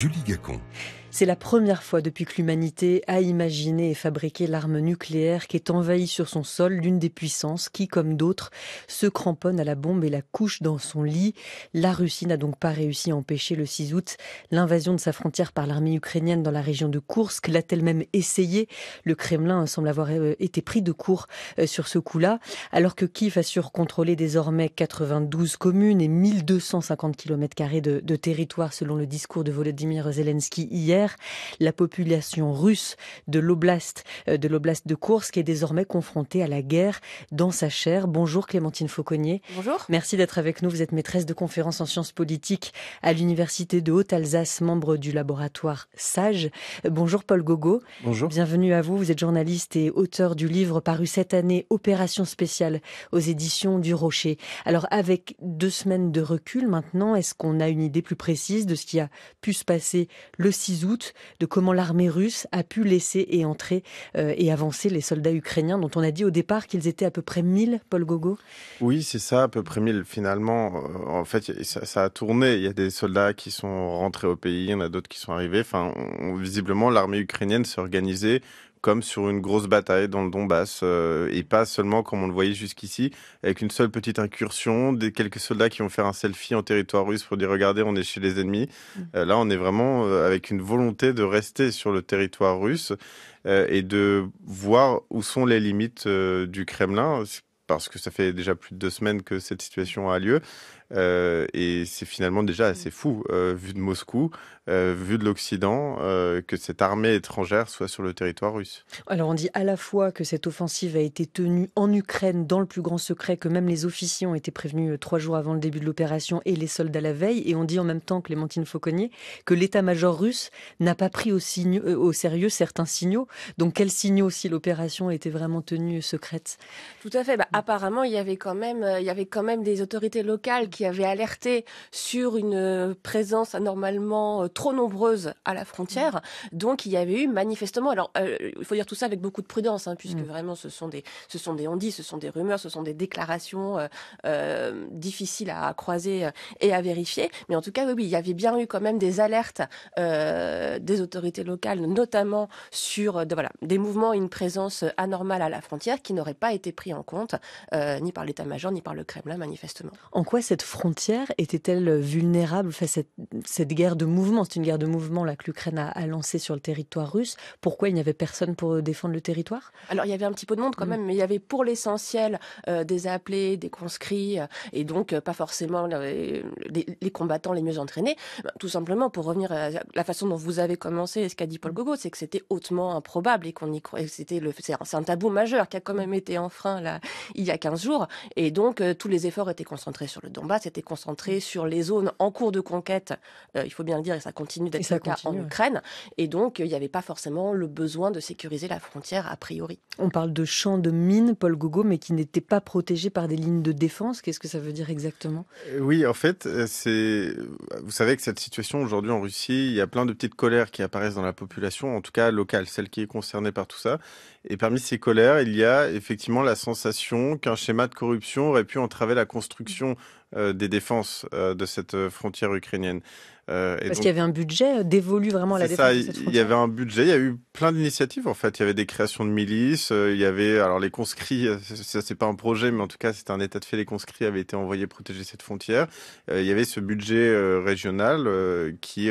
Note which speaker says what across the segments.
Speaker 1: Julie Gacon. C'est la première fois depuis que l'humanité a imaginé et fabriqué l'arme nucléaire qui est envahie sur son sol, l'une des puissances qui, comme d'autres, se cramponne à la bombe et la couche dans son lit. La Russie n'a donc pas réussi à empêcher le 6 août l'invasion de sa frontière par l'armée ukrainienne dans la région de Kursk. L'a-t-elle même essayé Le Kremlin semble avoir euh, été pris de court euh, sur ce coup-là, alors que Kiev assure contrôler désormais 92 communes et 1250 km de, de territoire selon le discours de Volodymyr Zelensky hier. La population russe de l'oblast euh, de l'oblast de Koursk est désormais confrontée à la guerre dans sa chair. Bonjour Clémentine Fauconnier. Bonjour. Merci d'être avec nous. Vous êtes maîtresse de conférence en sciences politiques à l'université de Haute-Alsace, membre du laboratoire SAGE. Euh, bonjour Paul Gogo. Bonjour. Bienvenue à vous. Vous êtes journaliste et auteur du livre paru cette année Opération spéciale aux éditions du Rocher. Alors avec deux semaines de recul maintenant, est-ce qu'on a une idée plus précise de ce qui a pu se passer le 6 août de comment l'armée russe a pu laisser et entrer euh, et avancer les soldats ukrainiens dont on a dit au départ qu'ils étaient à peu près 1000, Paul Gogo
Speaker 2: Oui, c'est ça, à peu près 1000. Finalement, euh, en fait, ça, a tourné. Il y a des soldats qui sont rentrés au pays, il y en a d'autres qui sont arrivés. Enfin, visiblement, l'armée ukrainienne s'est organisée comme sur une grosse bataille dans le Donbass, euh, et pas seulement comme on le voyait jusqu'ici, avec une seule petite incursion, des quelques soldats qui vont faire un selfie en territoire russe pour dire regardez, on est chez les ennemis. Mm. Euh, là, on est vraiment euh, avec une volonté de rester sur le territoire russe et de voir où sont les limites du Kremlin parce que ça fait déjà plus de deux semaines que cette situation a lieu. Euh, et c'est finalement déjà mmh. assez fou, euh, vu de Moscou, euh, vu de l'Occident, que cette armée étrangère soit sur le territoire russe.
Speaker 1: Alors on dit à la fois que cette offensive a été tenue en Ukraine dans le plus grand secret, que même les officiers ont été prévenus trois jours avant le début de l'opération et les soldats la veille, et on dit en même temps, Clémentine Fauconnier, que l'état-major russe n'a pas pris au, signe, au sérieux certains signaux. Donc quels signaux si l'opération était vraiment tenue secrète
Speaker 3: Tout à fait. Bah, mmh. apparemment, il y avait quand même, il y avait quand même des autorités locales qui qui avait alerté sur une euh, présence anormalement euh, trop nombreuse à la frontière. Mm. Donc il y avait eu manifestement, alors euh, il faut dire tout ça avec beaucoup de prudence, hein, puisque mm. vraiment ce sont des ce sont des ce sont des rumeurs, ce sont des déclarations difficiles à, croiser et à vérifier. Mais en tout cas, oui, oui il y avait bien eu quand même des alertes des autorités locales, notamment sur de, voilà des mouvements, une présence anormale à la frontière qui n'aurait pas été pris en compte ni par l'état-major ni par le Kremlin manifestement.
Speaker 1: En quoi cette Frontière Était-elle vulnérable face à cette, guerre de mouvement C'est une guerre de mouvement que l'Ukraine a, lancée sur le territoire russe. Pourquoi il n'y avait personne pour euh, défendre le territoire
Speaker 3: Alors il y avait un petit peu de monde quand mm. même, mais il y avait pour l'essentiel euh, des appelés, des conscrits, euh, et donc pas forcément les, combattants les mieux entraînés. Bah, tout simplement pour revenir à la façon dont vous avez commencé ce qu'a dit Paul mm. Gogo, c'est que c'était hautement improbable et qu'on y C'était le, c'est un, tabou majeur qui a quand même été enfreint là il y a 15 jours, et donc tous les efforts étaient concentrés sur le Donbass c'était concentré mm. sur les zones en cours de conquête, euh, il faut bien le dire, et ça continue d'être le cas en Ukraine. Et donc, il n'y avait pas forcément le besoin de sécuriser la frontière a priori.
Speaker 1: On parle de champs de mines, Paul Gogo, mais qui n'étaient pas protégés par des lignes de défense. Qu'est-ce que ça veut dire exactement
Speaker 2: euh, Oui, en fait, euh, c'est. Vous savez que cette situation aujourd'hui en Russie, il y a plein de petites colères qui apparaissent dans la population, en tout cas locale, celle qui est concernée par tout ça. Et parmi ces colères, il y a effectivement la sensation qu'un schéma de corruption aurait pu entraver la construction euh, des défenses euh, de cette euh, frontière ukrainienne. Euh, Parce qu'il y avait
Speaker 1: un budget dévolu vraiment à la défense. de cette il
Speaker 2: y avait un budget, il y a eu plein d'initiatives en fait. Il y avait des créations de milices, il y avait alors les conscrits, ça c'est pas un projet, mais en tout cas c'est un état de fait. Les conscrits avaient été envoyés protéger cette frontière. il y avait ce budget régional qui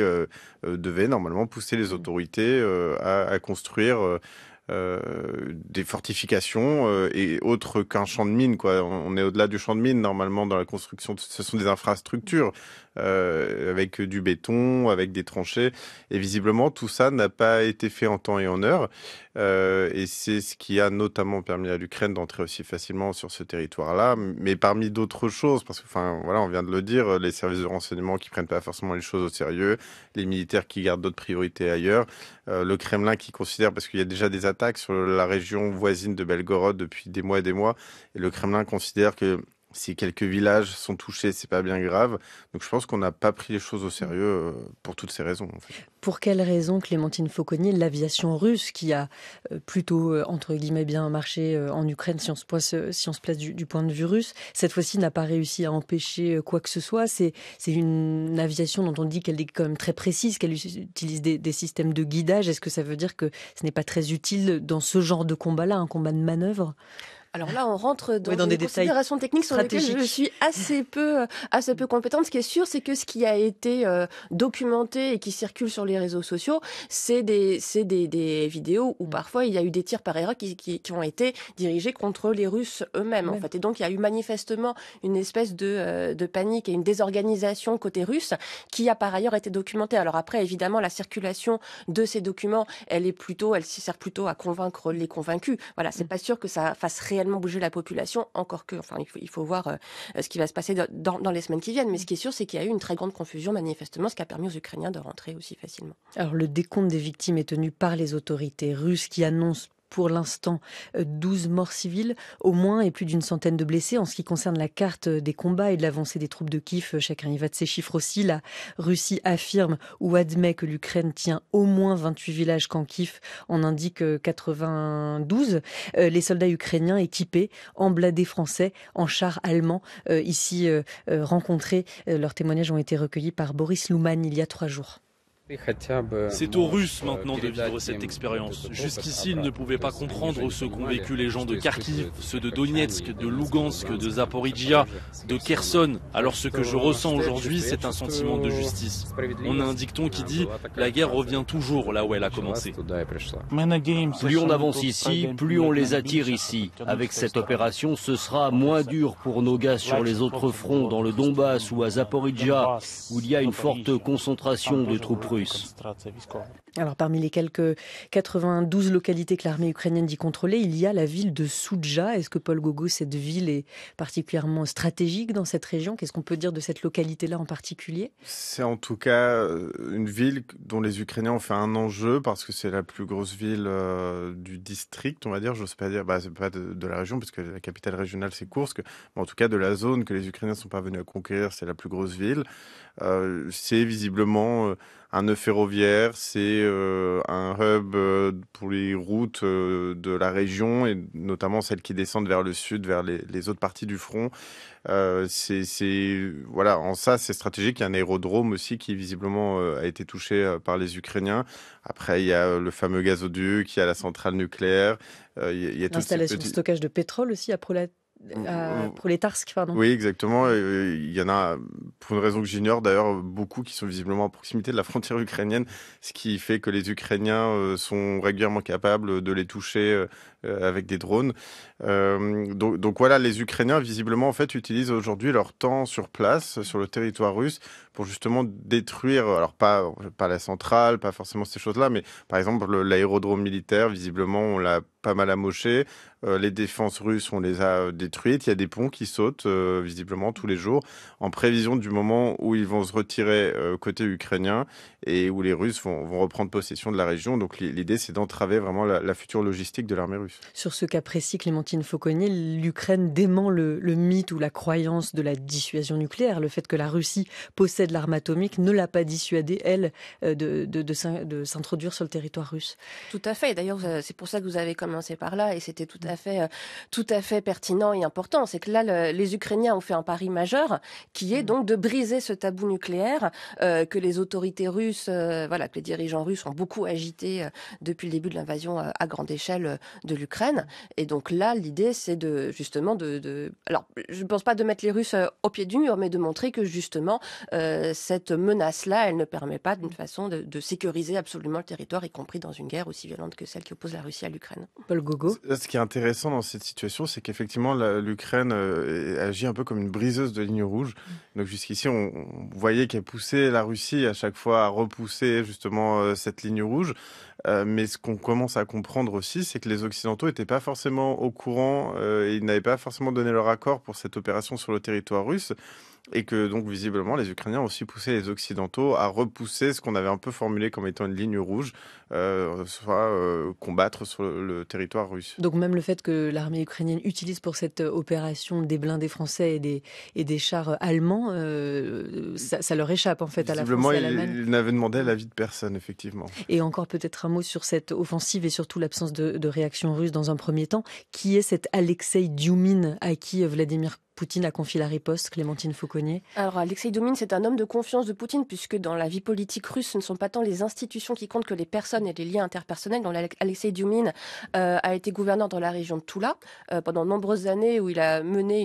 Speaker 2: devait normalement pousser les mmh. autorités à, construire euh, des fortifications euh, et autres qu'un champ de mine. Quoi. On est au-delà du champ de mine, normalement, dans la construction. Ce sont des infrastructures. Euh, avec du béton, avec des tranchées. Et visiblement, tout ça n'a pas été fait en temps et en heure. Euh, et c'est ce qui a notamment permis à l'Ukraine d'entrer aussi facilement sur ce territoire-là. Mais parmi d'autres choses, parce que, enfin, voilà, on vient de le dire, les services de renseignement qui prennent pas forcément les choses au sérieux, les militaires qui gardent d'autres priorités ailleurs, euh, le Kremlin qui considère, parce qu'il y a déjà des attaques sur la région voisine de Belgorod depuis des mois et des mois, et le Kremlin considère que si quelques villages sont touchés, c'est pas bien grave. Donc je pense qu'on n'a pas pris les choses au sérieux euh, pour toutes ces raisons.
Speaker 1: Pour quelles raisons, Clémentine Fauconnier, l'aviation russe qui a euh, plutôt euh, entre guillemets bien marché en Ukraine, si on se place, du, point de vue russe, cette fois-ci n'a pas réussi à empêcher quoi que ce soit. C'est une aviation dont on dit qu'elle est quand même très précise, qu'elle utilise des systèmes de guidage. Est-ce que ça veut dire que ce n'est pas très utile dans ce genre de combat-là, un combat de manœuvre
Speaker 3: alors là, on rentre dans, des, considérations techniques sur lesquelles je suis assez peu, assez peu compétente. Ce qui est sûr, c'est que ce qui a été euh, documenté et qui circule sur les réseaux sociaux, c'est des, des, des, vidéos où mm. parfois il y a eu des tirs par erreur qui, qui, ont été dirigés contre les Russes eux-mêmes. En fait. Et donc, il y a eu manifestement une espèce euh, de, panique et une désorganisation côté russe qui a par ailleurs été documentée. Alors après, évidemment, la circulation de ces documents, elle est plutôt, elle sert plutôt à convaincre les convaincus. Voilà, c'est mm. pas sûr que ça fasse réellement bouger la population, encore que, enfin, il faut, voir euh, euh, ce qui va se passer dans, dans, les semaines qui viennent. Mais ce qui est sûr, c'est qu'il y a eu une très grande confusion, manifestement, ce qui a permis aux Ukrainiens de rentrer aussi facilement.
Speaker 1: Alors, le décompte des victimes est tenu par les autorités russes qui annoncent pour l'instant 12 euh, morts civiles au moins et plus d'une centaine de blessés. En ce qui concerne la carte euh, des combats et de l'avancée des troupes de Kiev, euh, chacun y va de ces chiffres aussi. La Russie affirme ou admet que l'Ukraine tient au moins 28 villages qu'en Kiev en indique 92. Les soldats ukrainiens équipés en bladés français, en chars allemands, ici rencontrés. Leurs témoignages ont été recueillis par Boris Louman il y a trois jours.
Speaker 2: C'est aux Russes euh, maintenant de vivre cette expérience. Jusqu'ici, ils ne pouvaient pas comprendre ce qu'ont vécu les gens de Kharkiv, ceux de э, Donetsk, de Lugansk, э, э, de Zaporizhia, de Kherson. Alors ce que je ressens aujourd'hui, c'est un sentiment de justice. On a un dicton qui dit La
Speaker 1: guerre revient toujours là où elle a commencé. Plus on avance ici, plus on les attire ici. Avec cette opération, ce sera moins dur pour nos gars sur les autres fronts, dans le Donbass ou à Zaporizhia, où il y a une forte concentration de troupes russes. Alors parmi les quelques 92 localités que l'armée ukrainienne dit contrôler, il y a la ville de Soudja. Est-ce que Paul Gogo, cette ville est particulièrement stratégique dans cette région Qu'est-ce qu'on peut dire de cette localité-là en particulier
Speaker 2: C'est en tout cas euh, une ville dont les Ukrainiens ont fait un enjeu parce que c'est la plus grosse ville euh, du district, on va dire. Je ne sais pas dire bah, pas de, la région parce que la capitale régionale c'est Kursk, mais en tout cas de la zone que les Ukrainiens sont parvenus à conquérir, c'est la plus grosse ville. Euh, c'est visiblement un nœud ferroviaire, c'est euh, un hub euh, pour les routes euh, de la région et notamment celles qui descendent vers le sud, vers les, autres parties du front. c'est voilà, en ça c'est stratégique. Il y a un aérodrome aussi qui visiblement a été touché par les Ukrainiens. Après, il y a le fameux gazoduc, il y a la centrale nucléaire, il y a, de stockage
Speaker 1: de pétrole aussi à la euh, pour les Tarsk, pardon. Oui,
Speaker 2: exactement. Il y en a, pour une raison que j'ignore d'ailleurs, beaucoup qui sont visiblement à proximité de la frontière ukrainienne, ce qui fait que les Ukrainiens euh, sont régulièrement capables de les toucher euh, euh, avec des drones. Euh, donc, voilà, les Ukrainiens visiblement en fait utilisent aujourd'hui leur temps sur place, sur le territoire russe, pour justement détruire, alors pas, pas la centrale, pas forcément ces choses-là, mais par exemple l'aérodrome militaire, visiblement on l'a pas mal amoché. Euh, les défenses russes, on les a détruites. Il y a des ponts qui sautent visiblement tous les jours en prévision du moment où ils vont se retirer côté ukrainien et où les Russes vont, reprendre possession de la région. Donc l'idée, c'est d'entraver vraiment la, la future logistique de l'armée russe. Sur ce
Speaker 1: cas précis, Clémentine Fauconnier, l'Ukraine dément le, mythe ou la croyance de la dissuasion nucléaire. Le fait que la Russie possède l'arme atomique ne l'a pas dissuadée, elle, euh, de, s'introduire sur le territoire russe.
Speaker 3: Tout à fait. D'ailleurs, euh, c'est pour ça que vous avez commencé par là et c'était tout à fait, euh, pertinent et important. C'est que là, les Ukrainiens ont fait un pari majeur qui est donc de briser ce tabou nucléaire que les autorités russes, voilà, que les dirigeants russes ont beaucoup agité depuis le début de l'invasion à grande échelle de l'Ukraine. Et donc là, l'idée, c'est de justement de, Alors, je ne pense pas de mettre les Russes euh, au pied du mur, mais de montrer que justement, euh, cette menace-là, elle ne permet pas d'une façon de, sécuriser absolument le territoire, y compris dans une guerre aussi violente que celle qui oppose la Russie à l'Ukraine.
Speaker 2: Paul Gogo. Ce qui est intéressant dans cette situation, c'est qu'effectivement, l'Ukraine euh, agit un peu comme une briseuse de ligne rouge. Mm. Donc jusqu'ici, on, voyait qu'elle poussait la Russie à chaque fois à repousser justement cette ligne rouge. mais ce qu'on commence à comprendre aussi, c'est que les Occidentaux occidentaux n'étaient pas forcément au courant, euh, ils n'avaient pas forcément donné leur accord pour cette opération sur le territoire russe. Et que donc visiblement les Ukrainiens ont aussi poussé les Occidentaux à repousser ce qu'on avait un peu formulé comme étant une ligne rouge, euh, soit euh, combattre sur le, territoire russe.
Speaker 1: Donc même le fait que l'armée ukrainienne utilise pour cette euh, opération des blindés français et des, et des chars allemands, ça, leur échappe en fait à la France Ils
Speaker 2: il n'avaient demandé l'avis de personne effectivement.
Speaker 1: Et encore peut-être un mot sur cette offensive et surtout l'absence de, réaction russe dans un premier temps. Qui est cet Alexei Dioumin à qui Vladimir Poutine a confié la riposte, Clémentine Fauconnier
Speaker 3: Alors, Alexei Doumine, c'est un homme de confiance de Poutine, puisque dans la vie politique russe, ce ne sont pas tant les institutions qui comptent que les personnes et les liens interpersonnels. Donc, Alexei Doumine euh, a été gouverneur dans la région de Toula euh, pendant de nombreuses années, où il a mené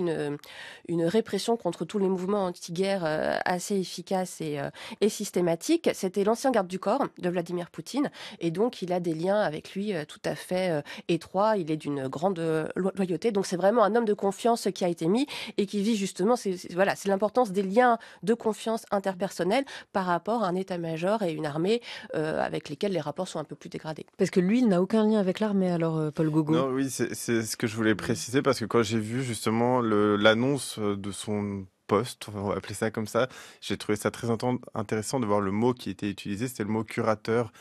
Speaker 3: une, répression contre tous les mouvements anti-guerre euh, assez efficace et, et systématique. C'était l'ancien garde du corps de Vladimir Poutine, et donc il a des liens avec lui tout à fait étroits. Il est d'une grande loyauté, donc c'est vraiment un homme de confiance qui a été mis et qui vit justement, c'est voilà, c'est l'importance des liens de confiance interpersonnelle par rapport à un état-major et une armée
Speaker 1: euh, avec lesquels les rapports sont un peu plus dégradés. Parce que lui, il n'a aucun lien avec l'armée, alors euh, Paul Gogol. Non,
Speaker 2: oui, c'est ce que je voulais préciser parce que quand j'ai vu justement l'annonce euh, de son poste, on va appeler ça comme ça. J'ai trouvé ça très intéressant de voir le mot qui était utilisé, c'était le mot curateur.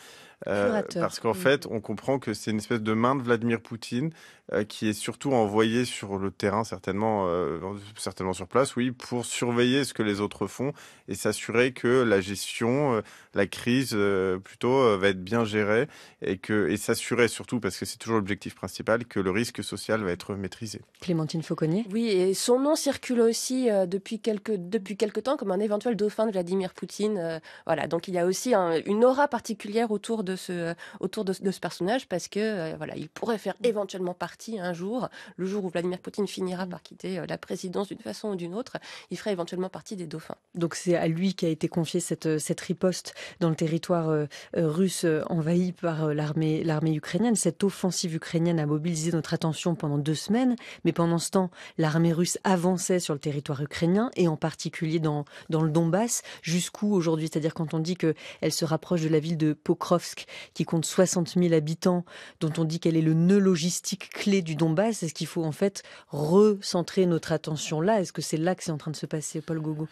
Speaker 2: Euh, parce qu'en fait, on comprend que c'est une espèce de main de Vladimir Poutine euh, qui est surtout envoyée sur le terrain, certainement, euh, certainement sur place, oui, pour surveiller ce que les autres font et s'assurer que la gestion, la crise plutôt, va être bien gérée et que et s'assurer surtout, parce que c'est toujours l'objectif principal, que le risque social va être maîtrisé.
Speaker 3: Clémentine Fauconnier. Oui, et son nom circule aussi depuis quelques depuis quelques temps comme un éventuel dauphin de Vladimir Poutine. voilà, donc il y a aussi une aura particulière autour de ce, euh, autour de, ce personnage parce que euh, voilà, il pourrait faire mm. éventuellement partie un jour, le jour où Vladimir Poutine finira mm. par quitter euh, la présidence d'une façon ou d'une autre, il ferait éventuellement
Speaker 1: partie des dauphins. Donc c'est à lui qui a été confiée cette, cette riposte dans le territoire russe envahi par l'armée l'armée ukrainienne. Cette offensive ukrainienne a mobilisé notre attention pendant deux semaines, mais pendant ce temps, l'armée russe avançait sur le territoire ukrainien et en particulier dans dans le Donbass jusqu'où aujourd'hui, c'est-à-dire quand on dit que elle se rapproche de la ville de Pokrovsk qui compte 60 000 habitants, dont on dit qu'elle est le nœud logistique clé du Donbass. Est-ce qu'il faut en fait recentrer notre attention là Est-ce que c'est là que c'est en train de se passer, Paul
Speaker 2: Gogo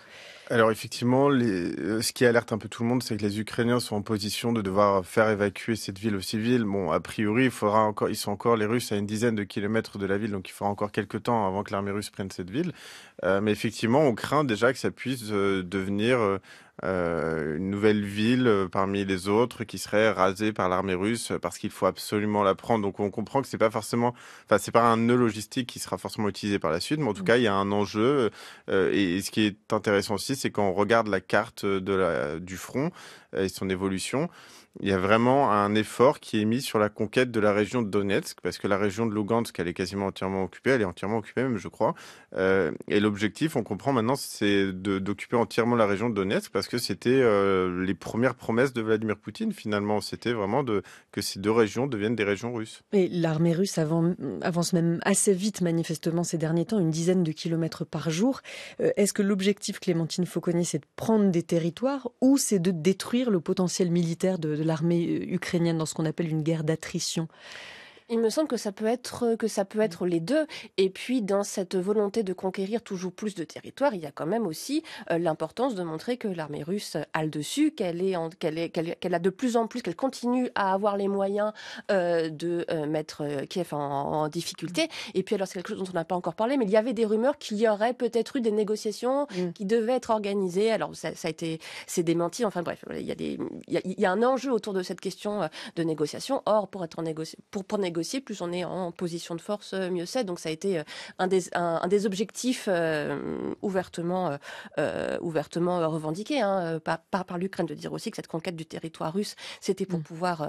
Speaker 2: Alors effectivement, euh, ce qui alerte un peu tout le monde, c'est que les Ukrainiens sont en position de devoir faire évacuer cette ville aux civils. Bon, a priori, il faudra encore... ils sont encore les Russes à une dizaine de kilomètres de la ville, donc il faudra encore quelques temps avant que l'armée russe prenne cette ville. Euh, mais effectivement, on craint déjà que ça puisse euh, devenir euh, une nouvelle ville euh, parmi les autres qui serait rasée par l'armée russe euh, parce qu'il faut absolument la prendre. Donc on comprend que c'est pas forcément, enfin c'est pas un nœud logistique qui sera forcément utilisé par la suite, mais en tout mmh. cas il y a un enjeu. et, ce qui est intéressant aussi, c'est quand on regarde la carte de la, du front et son évolution il y a vraiment un effort qui est mis sur la conquête de la région de Donetsk, parce que la région de Lugansk, elle est quasiment entièrement occupée, elle est entièrement occupée même, je crois. et l'objectif, on comprend maintenant, c'est d'occuper entièrement la région de Donetsk, parce que que c'était euh, les premières promesses de Vladimir Poutine finalement. C'était vraiment de, que ces deux régions deviennent des régions russes.
Speaker 1: Et l'armée russe avance même assez vite manifestement ces derniers temps, une dizaine de kilomètres par jour. Euh, est-ce que l'objectif, Clémentine Fauconnier, c'est de prendre des territoires ou c'est de détruire le potentiel militaire de l'armée euh, ukrainienne dans ce qu'on appelle une guerre d'attrition
Speaker 3: il me semble que ça peut être euh, que ça peut mm. être les deux. Et puis dans cette volonté de conquérir toujours plus de territoires il y a quand même aussi euh, l'importance de montrer que l'armée russe a le dessus, qu'elle est qu'elle a de plus en plus, qu'elle continue à avoir les moyens euh, de mettre Kiev en, difficulté. Mm. Et puis alors c'est quelque chose dont on n'a pas encore parlé, mais il y avait des rumeurs qu'il y aurait peut-être eu des négociations mm. qui devaient être organisées. Alors ça, a été c'est démenti. Enfin bref, il y a il un enjeu autour de cette question de négociation. Or pour être en pour pour négocier plus on est en position de force, euh, mieux c'est. Donc ça a été euh, un des, des objectifs euh, ouvertement, ouvertement revendiqués hein, par, l'Ukraine, de dire aussi que cette conquête du territoire russe, c'était pour mm. pouvoir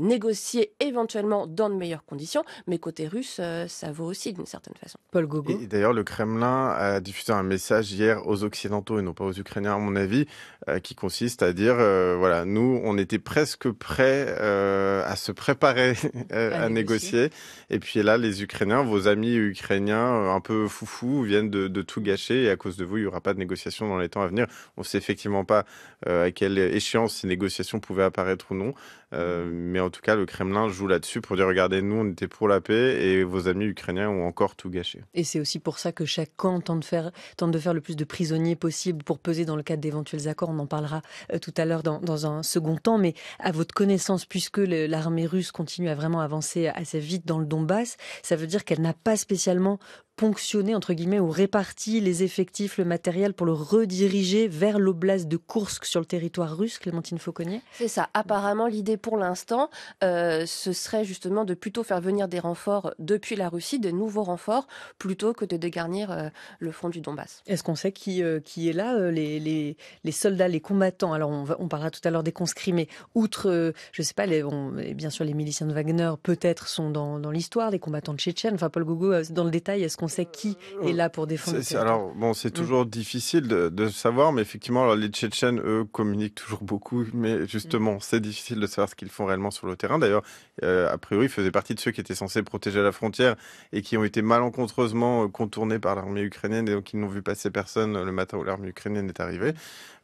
Speaker 3: négocier éventuellement dans de meilleures conditions. Mais côté russe, ça vaut aussi d'une certaine façon.
Speaker 2: Paul Gogo. d'ailleurs, le Kremlin a diffusé un message hier aux Occidentaux et non pas aux Ukrainiens, à mon avis, euh, qui consiste à dire euh, voilà, nous, on était presque prêts euh, à se préparer à, négocier. Et puis là, les Ukrainiens, vos amis ukrainiens un peu foufou, viennent de, de tout gâcher et à cause de vous, il n'y aura pas de négociation dans les temps à venir. On ne sait effectivement pas à quelle échéance ces négociations pouvaient apparaître ou non. Euh, mmh. mais en tout cas, le Kremlin joue là-dessus pour dire regardez, nous, on était pour la paix et vos amis ukrainiens ont encore tout gâché.
Speaker 1: Et c'est aussi pour ça que chaque camp tente de faire, le plus de prisonniers possible pour peser dans le cadre d'éventuels accords. On en parlera euh, tout à l'heure dans, un second temps. Mais à votre connaissance, puisque l'armée russe continue à vraiment avancer assez vite dans le Donbass, ça veut dire qu'elle n'a pas spécialement ponctionner entre guillemets ou répartir les effectifs, le matériel pour le rediriger vers l'oblast de Kursk sur le territoire russe, Clémentine Fauconnier
Speaker 3: C'est ça. Apparemment, l'idée pour l'instant, euh, ce serait justement de plutôt faire venir des renforts depuis la Russie, des nouveaux renforts, plutôt que de dégarnir euh, le front du Donbass.
Speaker 1: Est-ce qu'on sait qui, euh, qui est là les, les, les, soldats, les combattants Alors, on, on, parlera tout à l'heure des conscrits, mais outre, je ne sais pas, les, on, bien sûr, les miliciens de Wagner peut-être sont dans, dans l'histoire, les combattants de Tchétchène, enfin, Paul Gogo, dans le détail, est-ce on sait qui euh, est là pour défendre. Alors,
Speaker 2: bon, c'est mm. toujours difficile de, savoir, mais effectivement, les Tchétchènes, eux, communiquent toujours beaucoup, mais justement, mm. c'est difficile de savoir ce qu'ils font réellement sur le terrain. D'ailleurs, euh, a priori, ils faisaient partie de ceux qui étaient censés protéger la frontière et qui ont été malencontreusement euh, contournés par l'armée ukrainienne et donc ils n'ont vu passer personne le matin où l'armée ukrainienne est arrivée.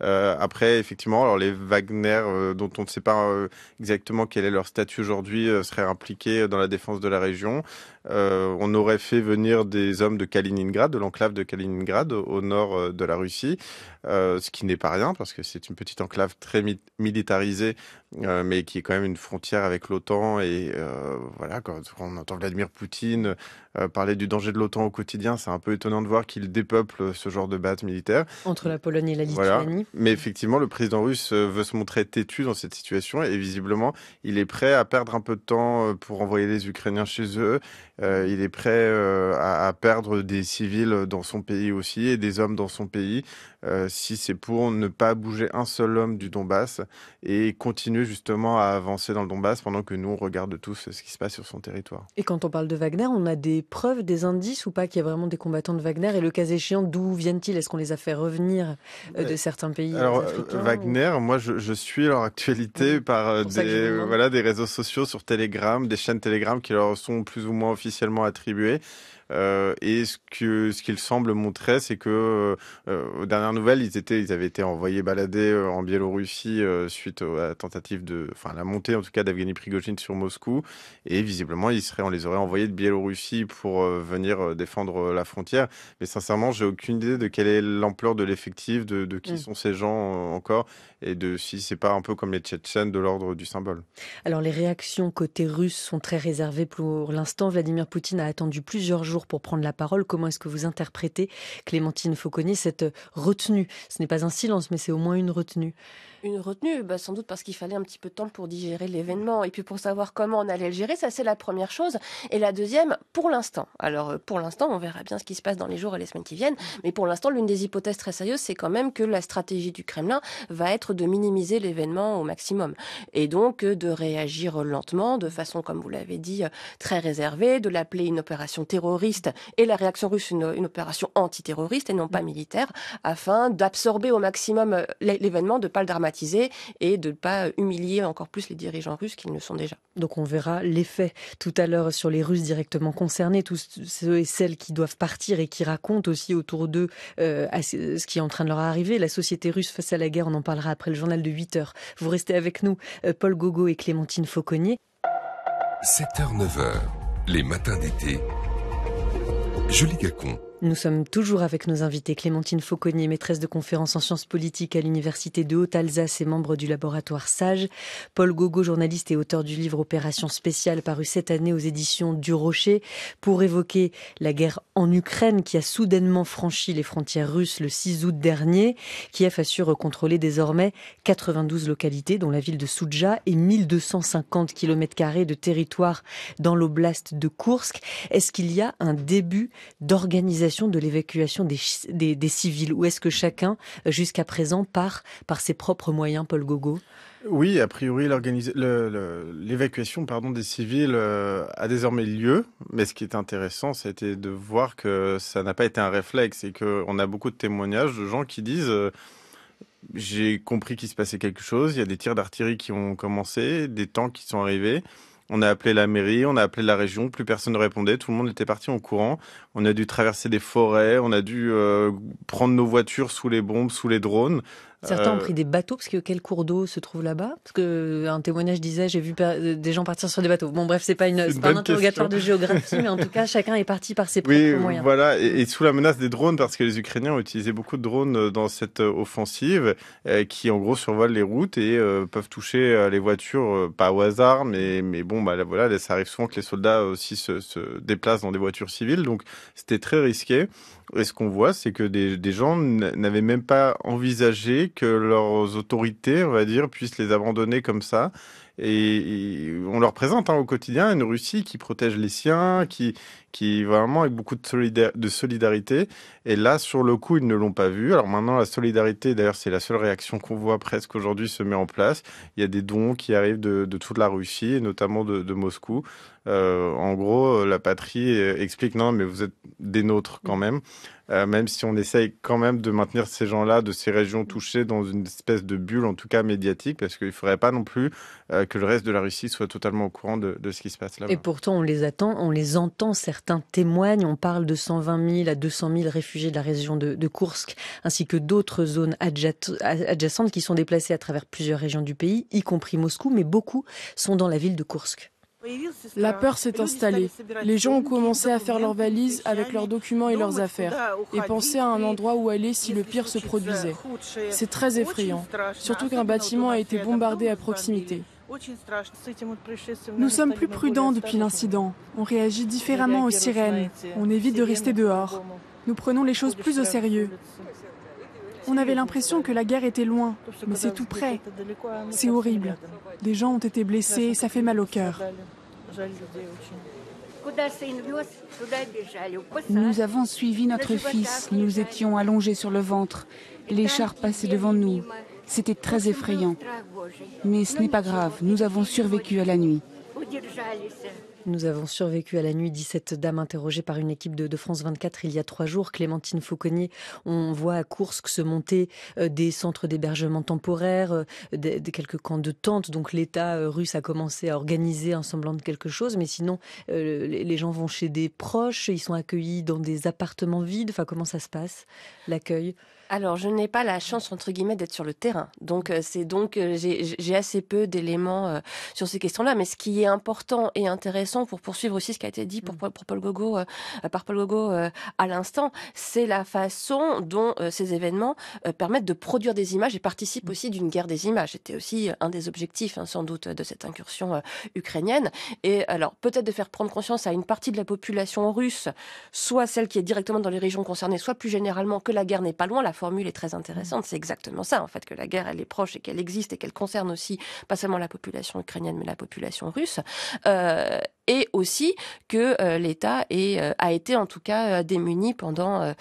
Speaker 2: après, effectivement, alors les Wagner, dont on ne sait pas exactement quel est leur statut aujourd'hui, seraient impliqués dans la défense de la région. Euh, on aurait fait venir des hommes de Kaliningrad, de l'enclave de Kaliningrad, au nord euh, de la Russie, euh, ce qui n'est pas rien parce que c'est une petite enclave très militarisée euh, mais qui est quand même une frontière avec l'OTAN. Et euh, voilà, quand on entend Vladimir Poutine euh, parler du danger de l'OTAN au quotidien, c'est un peu étonnant de voir qu'il dépeuple ce genre de batte militaire.
Speaker 1: Entre la Pologne et la Lituanie.
Speaker 2: Mais effectivement, le président russe veut se montrer têtu dans cette situation et visiblement, il est prêt à perdre un peu de temps pour envoyer les Ukrainiens chez eux. il est prêt à, à, perdre des civils dans son pays aussi et des hommes dans son pays si c'est pour ne pas bouger un seul homme du Donbass et continuer justement à avancer dans le Donbass pendant que nous, on regarde tous ce qui se passe sur son territoire.
Speaker 1: Et quand on parle de Wagner, on a des preuves, des indices ou pas qu'il y a vraiment des combattants de Wagner Et le cas échéant, d'où viennent-ils Est-ce qu'on les a fait revenir euh, de euh, certains pays Alors, euh,
Speaker 2: Wagner, moi, je, suis leur actualité mm. par des, voilà, des réseaux sociaux sur Telegram, des chaînes Telegram qui leur sont plus ou moins officiellement attribuées. Euh, et ce que ce qu'il semble montrer, c'est que euh, euh, aux dernières nouvelles, ils étaient, ils avaient été envoyés balader en Biélorussie suite à la tentative de, enfin la montée en tout cas d'Evgeny Prigogine sur Moscou. Et visiblement, ils seraient, on les aurait envoyés de Biélorussie pour venir défendre la frontière. Mais sincèrement, j'ai aucune idée de quelle est l'ampleur de l'effectif, de, qui mm. sont ces gens encore, et de si c'est pas un peu comme les Tchétchènes de l'ordre du symbole.
Speaker 1: Alors les réactions côté russe sont très réservées pour l'instant. Vladimir Poutine a attendu plusieurs jours pour prendre la parole. Comment est-ce que vous interprétez, Clémentine Fauconnier, cette retenue Ce n'est pas un silence, mais c'est au moins une retenue.
Speaker 3: Une retenue, bah, sans doute parce qu'il fallait un petit peu de temps pour digérer l'événement et puis pour savoir comment on allait le gérer, ça c'est la première chose. Et la deuxième, pour l'instant. Alors euh, pour l'instant, on verra bien ce qui se passe dans les jours et les semaines qui viennent, mais pour l'instant, l'une des hypothèses très sérieuses, c'est quand même que la stratégie du Kremlin va être de minimiser l'événement au maximum et donc euh, de réagir lentement, de façon, comme vous l'avez dit, euh, très réservée, de l'appeler une opération terroriste et la réaction russe une, opération antiterroriste et non pas mm. militaire, afin d'absorber au maximum l'événement, de ne pas et de ne pas humilier encore plus les dirigeants russes qu'ils ne sont déjà.
Speaker 1: Donc on verra l'effet tout à l'heure sur les Russes directement concernés, tous ceux et celles qui doivent partir et qui racontent aussi autour d'eux euh, ce qui est en train de leur arriver. La société russe face à la guerre, on en parlera après le journal de 8 heures. Vous restez avec nous, euh, Paul Gogo et Clémentine Fauconnier. 7h, 9h, les matins d'été. Julie Gacon. Nous sommes toujours avec nos invités Clémentine Fauconnier, maîtresse de conférences en sciences politiques à l'Université de Haute-Alsace et membre du laboratoire SAGE, Paul Gogo, journaliste et auteur du livre Opération spéciale paru cette année aux éditions du Rocher, pour évoquer la guerre en Ukraine qui a soudainement franchi les frontières russes le 6 août dernier. Kiev su contrôler désormais 92 localités, dont la ville de Soudja et 1250 km de territoire dans l'oblast de Kursk. Est-ce qu'il y a un début d'organisation de l'évacuation des, des, civils Ou est-ce que chacun, euh, jusqu'à présent, part par ses propres moyens, Paul Gogo
Speaker 2: oui, a priori, l'évacuation pardon des civils euh, a désormais lieu, mais ce qui est intéressant, c'était de voir que ça n'a pas été un réflexe et qu'on a beaucoup de témoignages de gens qui disent euh, j'ai compris qu'il se passait quelque chose, il y a des tirs d'artillerie qui ont commencé, des tanks qui sont arrivés, on a appelé la mairie, on a appelé la région, plus personne ne répondait, tout le monde était parti en courant. On a dû traverser des forêts, on a dû euh, prendre nos voitures sous les bombes, sous les drones. Certains ont euh, pris
Speaker 1: des bateaux, parce que quel cours d'eau se trouve là-bas Parce qu'un euh, témoignage disait, j'ai vu euh, des gens partir sur des bateaux. Bon, bref, c'est pas, une, pas un interrogatoire de géographie, mais en tout cas, chacun est parti par ses propres moyens.
Speaker 2: Voilà, et, sous la menace des drones, parce que les Ukrainiens ont utilisé beaucoup de drones dans cette offensive, qui en gros survolent les routes et peuvent toucher les voitures, pas au hasard, mais, mais bon, bah, voilà, ça arrive souvent que les soldats aussi se, déplacent dans des voitures civiles, donc c'était très risqué. Et ce qu'on voit, c'est que des, des gens n'avaient même pas envisagé que leurs autorités, on va dire, puissent les abandonner comme ça. Et, on leur présente hein, au quotidien une Russie qui protège les siens, qui, qui vraiment avec beaucoup de, de solidarité. Et là, sur le coup, ils ne l'ont pas vu. Alors maintenant, la solidarité, d'ailleurs, c'est la seule réaction qu'on voit presque aujourd'hui se met en place. Il y a des dons qui arrivent de, toute la Russie, et notamment de, Moscou. Euh, en gros, la patrie euh, explique non, mais vous êtes des nôtres quand mm. même. Euh, même si on essaye quand même de maintenir ces gens-là de ces régions mm. touchées dans une espèce de bulle, en tout cas médiatique, parce qu'il ne faudrait pas non plus que le reste de la Russie soit totalement au courant de, de ce qui se passe là. -bas. Et
Speaker 1: pourtant, on les attend, on les entend certains certains témoignent. On parle de 120 000 à 200 000 réfugiés de la région de, Koursk, ainsi que d'autres zones adjacentes qui sont déplacées à travers plusieurs régions du pays, y compris Moscou, mais beaucoup sont dans la ville de Koursk.
Speaker 3: La peur s'est installée. Les gens ont commencé à faire leurs valises avec leurs documents et leurs affaires et penser à un endroit où aller si le pire se produisait.
Speaker 2: C'est très effrayant, surtout qu'un bâtiment a été bombardé à proximité. Nous sommes plus prudents depuis l'incident.
Speaker 1: On réagit différemment aux sirènes.
Speaker 2: On évite de rester dehors.
Speaker 3: Nous prenons les choses plus au sérieux. On avait l'impression que la guerre était loin, mais c'est tout près. C'est horrible. Des gens ont été blessés, ça fait mal au cœur. Nous avons suivi notre fils. Nous étions allongés sur le ventre. Les
Speaker 1: chars passaient devant nous. C'était très effrayant. Mais ce n'est pas grave, nous avons survécu à la nuit. Nous avons survécu à la nuit, dit cette dame interrogée par une équipe de, France 24 il y a trois jours, Clémentine Fauconnier. On voit à Kursk se monter euh, des centres d'hébergement temporaire, euh, des, quelques camps de tentes. Donc l'État euh, russe a commencé à organiser un semblant de quelque chose, mais sinon les, les gens vont chez des proches, ils sont accueillis dans des appartements vides. Enfin, comment ça se passe, l'accueil alors, je n'ai
Speaker 3: pas la chance, entre guillemets, d'être sur le terrain. Donc, euh, c'est donc, euh, j'ai assez peu d'éléments euh, sur ces questions-là. Mais ce qui est important et intéressant pour poursuivre aussi ce qui a été dit pour, mm. par Paul Gogo à l'instant, c'est la façon dont ces événements permettent de produire des images et participent mm. aussi d'une guerre des images. C'était aussi un des objectifs, hein, sans doute, de cette incursion ukrainienne. Et alors, peut-être de faire prendre conscience à une partie de la population russe, soit celle qui est directement dans les régions concernées, soit plus généralement que la guerre n'est pas loin formule est très intéressante. C'est exactement ça, en fait, que la guerre, elle est proche et qu'elle existe et qu'elle concerne aussi pas seulement la population ukrainienne, mais la population russe. Euh, et aussi que euh, l'État euh, a été en tout cas euh, démuni pendant,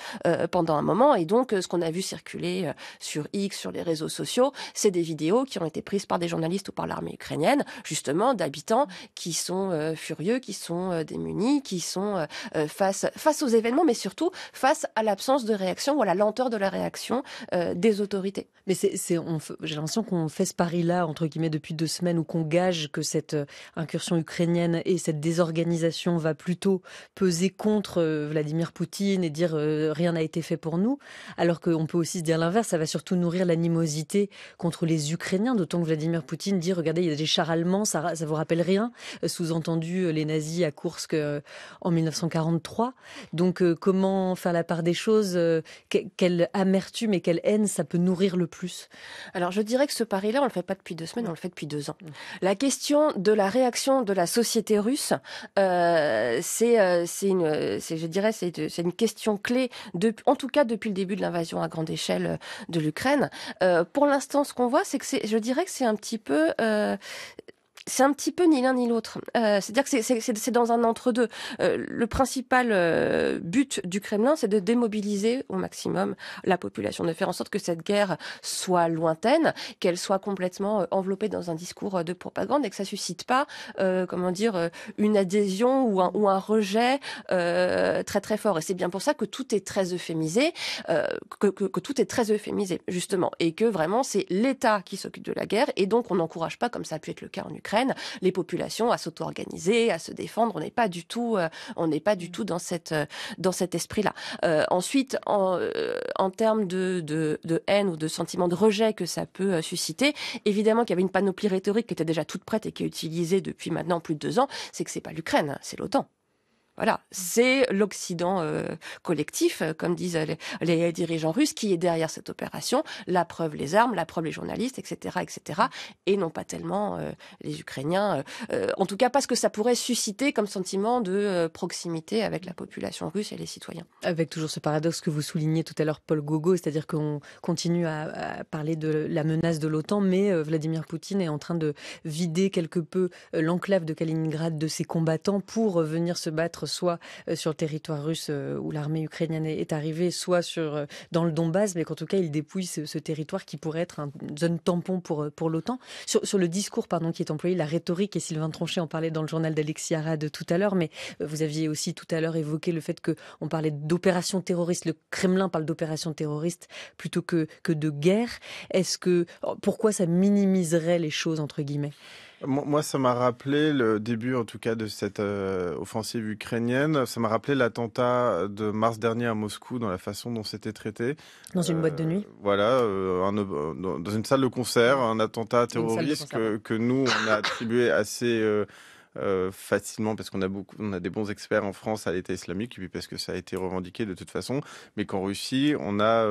Speaker 3: pendant un moment. Et donc, ce qu'on a vu circuler sur X, sur les réseaux sociaux, c'est des vidéos qui ont été prises par des journalistes ou par l'armée ukrainienne, justement d'habitants qui sont furieux, qui sont démunis, qui sont face, face aux événements, mais surtout face à l'absence de réaction ou à la lenteur de la réaction
Speaker 1: des autorités. Mais c'est, j'ai l'impression qu'on fait ce pari-là, entre guillemets, depuis deux semaines, où qu'on gage que cette incursion ukrainienne et cette désorganisation va plutôt peser contre euh, Vladimir Poutine et dire euh, rien n'a été fait pour nous, alors qu'on peut aussi se dire l'inverse, ça va surtout nourrir l'animosité contre les Ukrainiens, d'autant que Vladimir Poutine dit regardez, il y a des chars allemands, ça, ça vous rappelle rien, euh, sous-entendu les nazis à Kursk en 1943. Donc comment faire la part des choses Quelle amertume et quelle haine ça peut nourrir le plus Alors je dirais que ce pari-là, on le fait pas depuis deux semaines, on le fait depuis deux ans. Mmh. La
Speaker 3: question de la réaction de la société russe euh, euh, c'est une, je dirais, c'est une question clé, en tout cas depuis le début de l'invasion à grande échelle euh, de l'Ukraine. pour l'instant, ce qu'on voit, c'est que je dirais que c'est un petit peu, c'est un petit peu ni l'un ni l'autre. Euh, C'est-à-dire que c'est dans un entre-deux. Euh, le principal euh, but du Kremlin, c'est de démobiliser au maximum la population, de faire en sorte que cette guerre soit lointaine, qu'elle soit complètement euh, enveloppée dans un discours euh, de propagande et que ça suscite pas, comment dire, une adhésion ou un, ou un rejet très très fort. Et c'est bien pour ça que tout est très euphémisé, que, que, que tout est très euphémisé justement, et que vraiment c'est l'État qui s'occupe de la guerre et donc on n'encourage pas, comme ça a pu être le cas en Ukraine les populations à s'auto-organiser, à se défendre. On n'est pas du tout, euh, on n'est pas du mm. tout dans cette euh, dans cet esprit-là. Euh, ensuite, en, termes de, de, de, haine ou de sentiment de rejet que ça peut susciter, évidemment qu'il y avait une panoplie rhétorique qui était déjà toute prête et qui est utilisée depuis maintenant plus de deux ans. C'est que c'est pas l'Ukraine, c'est l'OTAN. Voilà, c'est l'Occident euh, collectif, euh, comme disent les, dirigeants russes, qui est derrière cette opération. La preuve, les armes, la preuve, les journalistes, etc., etc. Et non pas tellement euh, les Ukrainiens. en tout cas, parce que ça pourrait susciter comme sentiment de proximité avec la population russe et les citoyens.
Speaker 1: Avec toujours ce paradoxe que vous soulignez tout à l'heure, Paul Gogo, c'est-à-dire qu'on continue à, parler de la menace de l'OTAN, mais Vladimir Poutine est en train de vider quelque peu l'enclave de Kaliningrad de ses combattants pour venir se battre soit euh, sur le territoire russe euh, où l'armée ukrainienne est arrivée, soit sur, euh, dans le Donbass, mais qu'en tout cas, il dépouille ce, territoire qui pourrait être une zone tampon pour, l'OTAN. Sur, le discours pardon, qui est employé, la rhétorique, et Sylvain Tronchet en parlait dans le journal d'Alexis Arad tout à l'heure, mais vous aviez aussi tout à l'heure évoqué le fait qu'on parlait d'opération terroriste, le Kremlin parle d'opération terroriste plutôt que, que de guerre. Est-ce que, oh, pourquoi ça minimiserait les choses, entre guillemets
Speaker 2: moi, ça m'a rappelé le début, en tout cas, de cette euh, offensive ukrainienne. Ça m'a rappelé l'attentat de mars dernier à Moscou dans la façon dont c'était traité.
Speaker 1: Dans une boîte de euh, nuit.
Speaker 2: Voilà, euh, dans une salle de concert, un attentat terroriste que, nous on a attribué assez. facilement parce qu'on a beaucoup, on a des bons experts en France à l'État islamique et puis parce que ça a été revendiqué de toute façon, mais qu'en Russie on a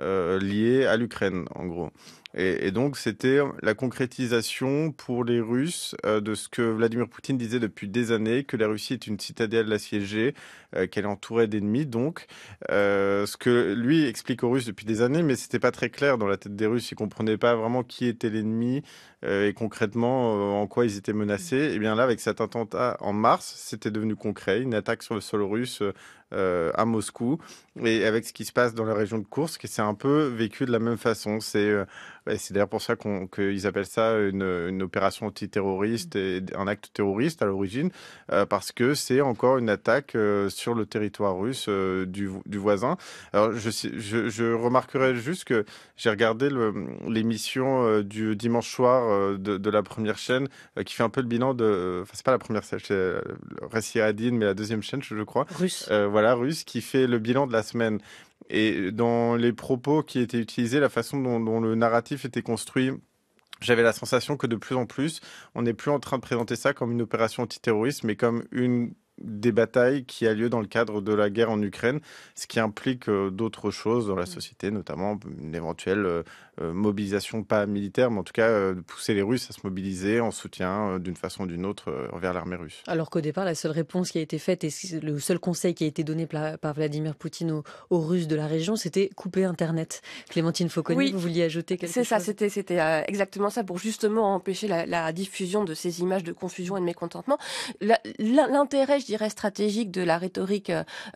Speaker 2: euh, liés à l'Ukraine, en gros. Et, donc, c'était la concrétisation pour les Russes euh, de ce que Vladimir Poutine disait depuis des années, que la Russie est une citadelle assiégée, euh, qu'elle entourait d'ennemis, donc. ce que lui explique aux Russes depuis des années, mais ce n'était pas très clair dans la tête des Russes. Ils comprenaient pas vraiment qui était l'ennemi et concrètement en quoi ils étaient menacés. Et bien là, avec cet attentat en mars, c'était devenu concret. Une attaque sur le sol russe euh, à Moscou. Et avec ce qui se passe dans la région de Kursk, c'est un peu vécu de la même façon. C'est euh, c'est d'ailleurs pour ça qu'ils appellent ça une, opération antiterroriste et un acte terroriste à l'origine, euh, parce que c'est encore une attaque euh, sur le territoire russe euh, du, voisin. Alors, je, je, remarquerai juste que j'ai regardé l'émission du dimanche soir de, la première chaîne qui fait un peu le bilan de. Enfin, c'est pas la première chaîne, c'est Ressi mais la deuxième chaîne, je, je crois. Russe. voilà, russe, qui fait le bilan de la semaine. Et dans les propos qui étaient utilisés, la façon dont, le narratif était construit, j'avais la sensation que de plus en plus, on n'est plus en train de présenter ça comme une opération antiterroriste, mais comme une des batailles qui a lieu dans le cadre de la guerre en Ukraine, ce qui implique euh, d'autres choses dans la mmh. société, notamment une éventuelle euh, euh, mobilisation pas militaire, mais en tout cas euh, de pousser les Russes à se mobiliser en soutien euh, d'une façon ou d'une autre envers l'armée russe.
Speaker 1: Alors qu'au départ, la seule réponse qui a été faite et le seul conseil qui a été donné par Vladimir Poutine aux, Russes de la région, c'était couper Internet. Clémentine Fauconi, vous vouliez ajouter quelque chose C'est ça,
Speaker 3: c'était exactement ça pour justement empêcher la, diffusion de ces images de confusion et de mécontentement. L'intérêt, je dirais, stratégique de la rhétorique